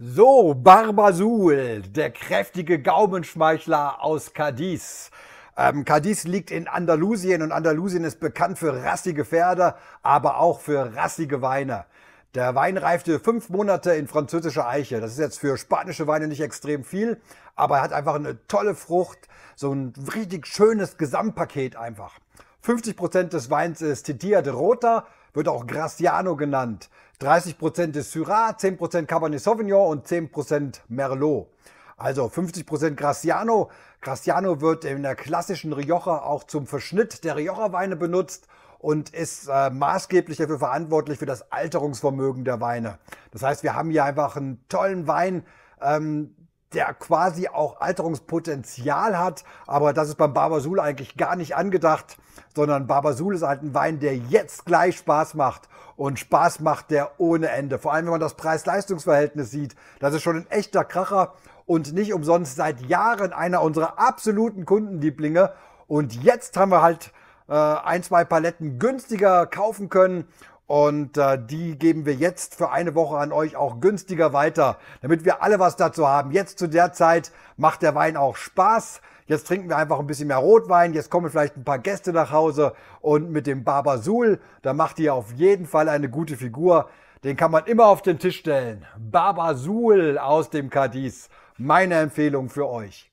So, Barbasul, der kräftige Gaumenschmeichler aus Cadiz. Ähm, Cadiz liegt in Andalusien und Andalusien ist bekannt für rassige Pferde, aber auch für rassige Weine. Der Wein reifte fünf Monate in französischer Eiche. Das ist jetzt für spanische Weine nicht extrem viel, aber er hat einfach eine tolle Frucht, so ein richtig schönes Gesamtpaket einfach. 50% Prozent des Weins ist Titia de Rota, wird auch Graciano genannt. 30% ist Syrah, 10% Cabernet Sauvignon und 10% Merlot. Also 50% Graciano. Graciano wird in der klassischen Rioja auch zum Verschnitt der Rioja-Weine benutzt und ist äh, maßgeblich dafür verantwortlich für das Alterungsvermögen der Weine. Das heißt, wir haben hier einfach einen tollen Wein, ähm, der quasi auch Alterungspotenzial hat. Aber das ist beim Barbasul eigentlich gar nicht angedacht, sondern Barbasul ist halt ein Wein, der jetzt gleich Spaß macht. Und Spaß macht der ohne Ende. Vor allem, wenn man das Preis-Leistungs-Verhältnis sieht. Das ist schon ein echter Kracher und nicht umsonst seit Jahren einer unserer absoluten Kundenlieblinge. Und jetzt haben wir halt äh, ein, zwei Paletten günstiger kaufen können und äh, die geben wir jetzt für eine Woche an euch auch günstiger weiter, damit wir alle was dazu haben. Jetzt zu der Zeit macht der Wein auch Spaß. Jetzt trinken wir einfach ein bisschen mehr Rotwein. Jetzt kommen vielleicht ein paar Gäste nach Hause. Und mit dem Barbasul, da macht ihr auf jeden Fall eine gute Figur. Den kann man immer auf den Tisch stellen. Barbasul aus dem Cadiz. Meine Empfehlung für euch.